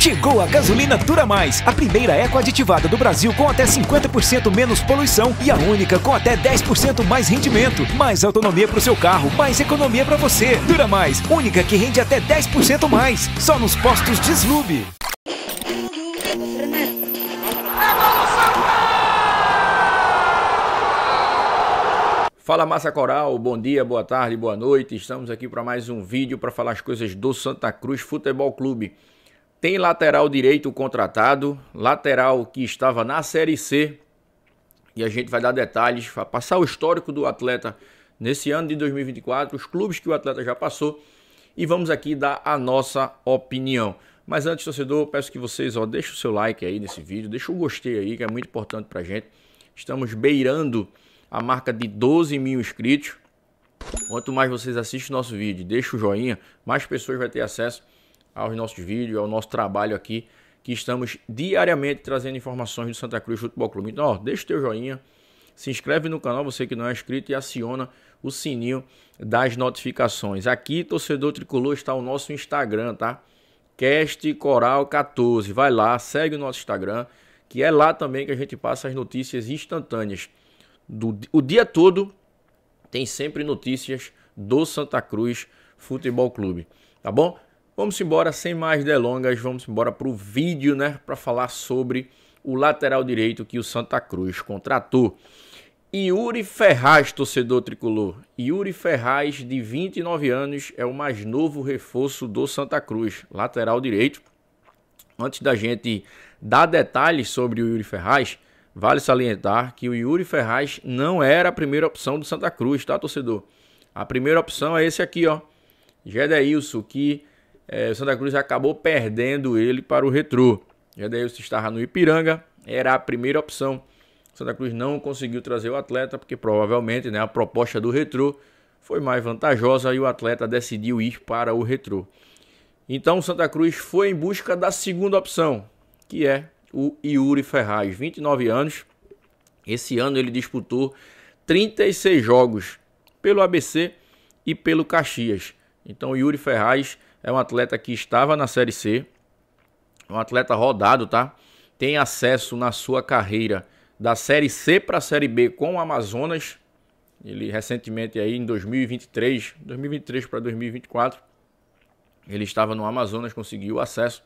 Chegou a gasolina Dura Mais, a primeira ecoaditivada do Brasil com até 50% menos poluição e a única com até 10% mais rendimento. Mais autonomia para o seu carro, mais economia para você. Dura Mais, única que rende até 10% mais. Só nos postos Slube. Fala Massa Coral, bom dia, boa tarde, boa noite. Estamos aqui para mais um vídeo para falar as coisas do Santa Cruz Futebol Clube. Tem lateral direito contratado, lateral que estava na Série C. E a gente vai dar detalhes, vai passar o histórico do atleta nesse ano de 2024, os clubes que o atleta já passou e vamos aqui dar a nossa opinião. Mas antes, torcedor, peço que vocês ó, deixem o seu like aí nesse vídeo, deixa o gostei aí, que é muito importante pra gente. Estamos beirando a marca de 12 mil inscritos. Quanto mais vocês assistem o nosso vídeo, deixa o joinha, mais pessoas vai ter acesso aos nossos vídeos, ao nosso trabalho aqui, que estamos diariamente trazendo informações do Santa Cruz Futebol Clube. Então, ó, deixa o teu joinha, se inscreve no canal, você que não é inscrito, e aciona o sininho das notificações. Aqui, torcedor tricolor, está o nosso Instagram, tá? Cast Coral 14. Vai lá, segue o nosso Instagram, que é lá também que a gente passa as notícias instantâneas. Do, o dia todo tem sempre notícias do Santa Cruz Futebol Clube, tá bom? Vamos embora, sem mais delongas, vamos embora para o vídeo, né? Para falar sobre o lateral direito que o Santa Cruz contratou. Yuri Ferraz, torcedor tricolor. Yuri Ferraz, de 29 anos, é o mais novo reforço do Santa Cruz, lateral direito. Antes da gente dar detalhes sobre o Yuri Ferraz, vale salientar que o Yuri Ferraz não era a primeira opção do Santa Cruz, tá, torcedor? A primeira opção é esse aqui, ó. Gedeilson, que é, o Santa Cruz acabou perdendo ele para o Retrô. Já daí se estava no Ipiranga, era a primeira opção. Santa Cruz não conseguiu trazer o atleta, porque provavelmente né, a proposta do Retrô foi mais vantajosa e o atleta decidiu ir para o Retrô. Então Santa Cruz foi em busca da segunda opção, que é o Yuri Ferraz, 29 anos. Esse ano ele disputou 36 jogos pelo ABC e pelo Caxias. Então Yuri Ferraz é um atleta que estava na Série C, um atleta rodado, tá? Tem acesso na sua carreira da Série C para a Série B com o Amazonas. Ele recentemente aí em 2023, 2023 para 2024, ele estava no Amazonas, conseguiu acesso.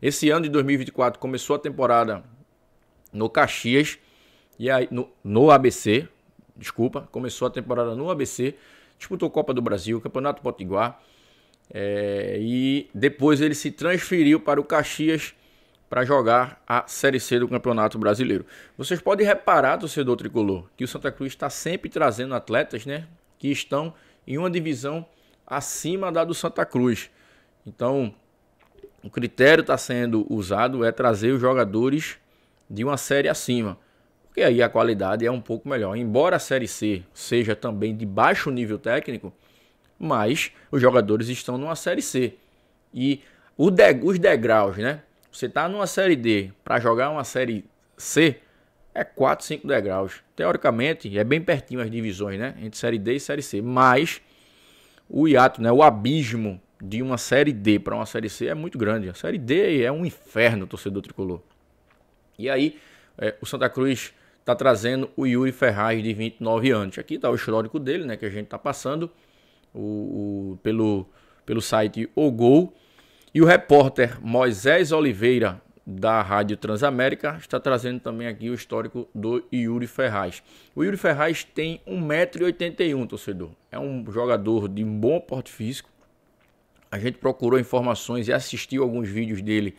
Esse ano de 2024 começou a temporada no Caxias e aí no, no ABC, desculpa, começou a temporada no ABC, disputou Copa do Brasil, Campeonato Potiguar, é, e depois ele se transferiu para o Caxias para jogar a Série C do Campeonato Brasileiro. Vocês podem reparar, torcedor tricolor, que o Santa Cruz está sempre trazendo atletas né, que estão em uma divisão acima da do Santa Cruz. Então, o critério está sendo usado é trazer os jogadores de uma série acima, porque aí a qualidade é um pouco melhor. Embora a Série C seja também de baixo nível técnico, mas os jogadores estão numa série C. E de, os degraus, né? Você está numa série D para jogar uma série C é 4, 5 degraus. Teoricamente, é bem pertinho as divisões, né? Entre série D e série C. Mas o hiato, né? O abismo de uma série D para uma série C é muito grande. A série D é um inferno, torcedor tricolor. E aí, é, o Santa Cruz está trazendo o Yuri Ferraz, de 29 anos. Aqui está o histórico dele, né? Que a gente está passando o, o, pelo, pelo site O Gol. E o repórter Moisés Oliveira, da Rádio Transamérica, está trazendo também aqui o histórico do Yuri Ferraz. O Yuri Ferraz tem 1,81m, torcedor. É um jogador de bom porte físico. A gente procurou informações e assistiu alguns vídeos dele.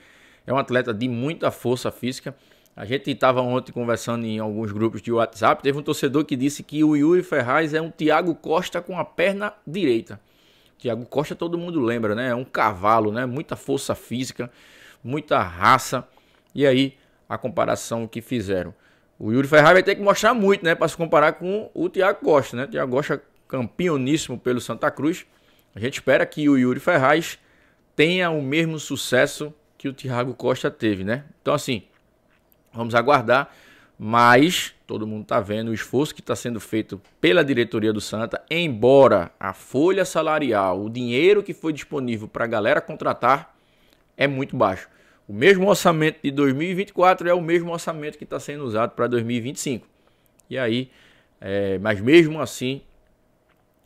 É um atleta de muita força física. A gente estava ontem conversando em alguns grupos de WhatsApp. Teve um torcedor que disse que o Yuri Ferraz é um Thiago Costa com a perna direita. Thiago Costa todo mundo lembra, né? É um cavalo, né? Muita força física, muita raça. E aí a comparação que fizeram. O Yuri Ferraz vai ter que mostrar muito, né? Para se comparar com o Thiago Costa, né? Thiago Costa campeoníssimo pelo Santa Cruz. A gente espera que o Yuri Ferraz tenha o mesmo sucesso que o Thiago Costa teve, né? Então assim, Vamos aguardar, mas todo mundo está vendo o esforço que está sendo feito pela diretoria do Santa, embora a folha salarial, o dinheiro que foi disponível para a galera contratar é muito baixo. O mesmo orçamento de 2024 é o mesmo orçamento que está sendo usado para 2025. E aí, é, mas mesmo assim,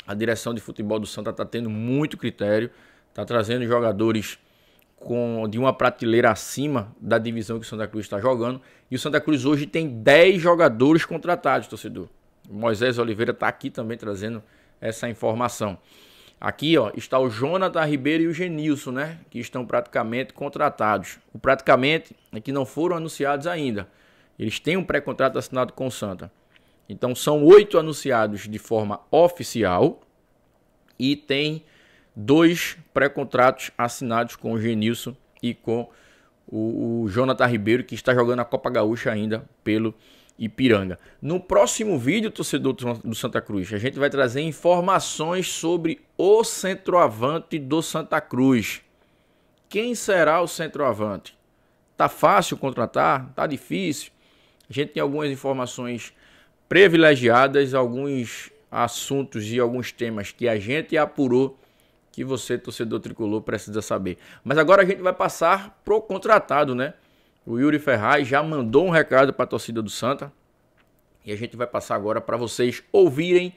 a direção de futebol do Santa está tendo muito critério, está trazendo jogadores com de uma prateleira acima da divisão que o Santa Cruz está jogando. E o Santa Cruz hoje tem 10 jogadores contratados, torcedor. Moisés Oliveira está aqui também trazendo essa informação. Aqui ó, está o Jonathan Ribeiro e o Genilson, né? Que estão praticamente contratados. O praticamente é que não foram anunciados ainda. Eles têm um pré-contrato assinado com o Santa. Então são oito anunciados de forma oficial e tem dois pré-contratos assinados com o Genilson e com o, o Jonathan Ribeiro, que está jogando a Copa Gaúcha ainda pelo Ipiranga. No próximo vídeo, torcedor do Santa Cruz, a gente vai trazer informações sobre o centroavante do Santa Cruz. Quem será o centroavante? Tá fácil contratar? Tá difícil? A gente tem algumas informações privilegiadas, alguns assuntos e alguns temas que a gente apurou que você, torcedor tricolor, precisa saber. Mas agora a gente vai passar pro contratado, né? O Yuri Ferraz já mandou um recado para a torcida do Santa e a gente vai passar agora para vocês ouvirem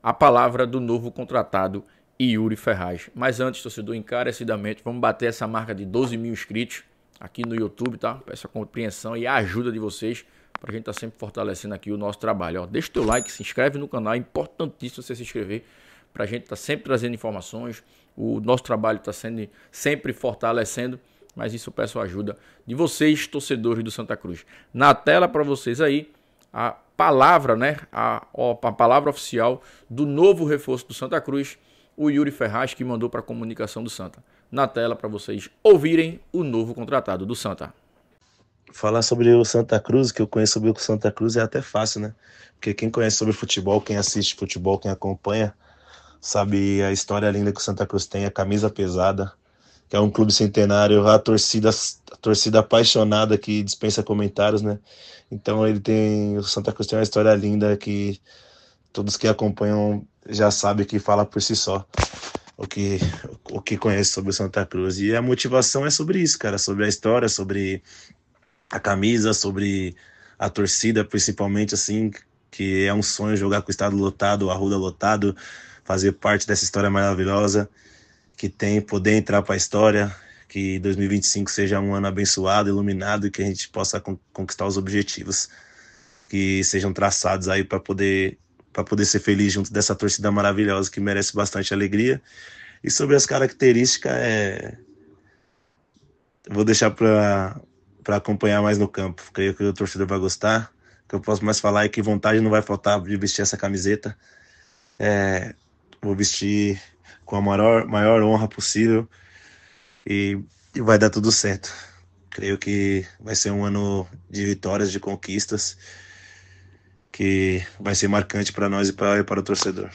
a palavra do novo contratado Yuri Ferraz. Mas antes, torcedor, encarecidamente, vamos bater essa marca de 12 mil inscritos aqui no YouTube, tá? Peço a compreensão e a ajuda de vocês para a gente estar tá sempre fortalecendo aqui o nosso trabalho. Ó, deixa o teu like, se inscreve no canal, é importantíssimo você se inscrever para a gente estar tá sempre trazendo informações. O nosso trabalho está sendo sempre fortalecendo, mas isso eu peço a ajuda de vocês, torcedores do Santa Cruz. Na tela para vocês aí, a palavra, né? A, a palavra oficial do novo reforço do Santa Cruz, o Yuri Ferraz, que mandou para a comunicação do Santa. Na tela para vocês ouvirem o novo contratado do Santa. Falar sobre o Santa Cruz, que eu conheço sobre o Santa Cruz é até fácil, né? Porque quem conhece sobre futebol, quem assiste futebol, quem acompanha, sabe a história linda que o Santa Cruz tem, a camisa pesada, que é um clube centenário, a torcida, a torcida apaixonada que dispensa comentários, né? Então ele tem, o Santa Cruz tem uma história linda que todos que acompanham já sabem que fala por si só o que o que conhece sobre o Santa Cruz e a motivação é sobre isso, cara, sobre a história, sobre a camisa, sobre a torcida, principalmente assim, que é um sonho jogar com o estado lotado, a Arruda lotado, fazer parte dessa história maravilhosa que tem, poder entrar para a história, que 2025 seja um ano abençoado, iluminado e que a gente possa conquistar os objetivos que sejam traçados aí para poder para poder ser feliz junto dessa torcida maravilhosa que merece bastante alegria. E sobre as características, é... vou deixar para acompanhar mais no campo. Creio que o torcedor vai gostar. O que eu posso mais falar é que vontade não vai faltar de vestir essa camiseta. É, vou vestir com a maior, maior honra possível e, e vai dar tudo certo. Creio que vai ser um ano de vitórias, de conquistas, que vai ser marcante para nós e para, e para o torcedor.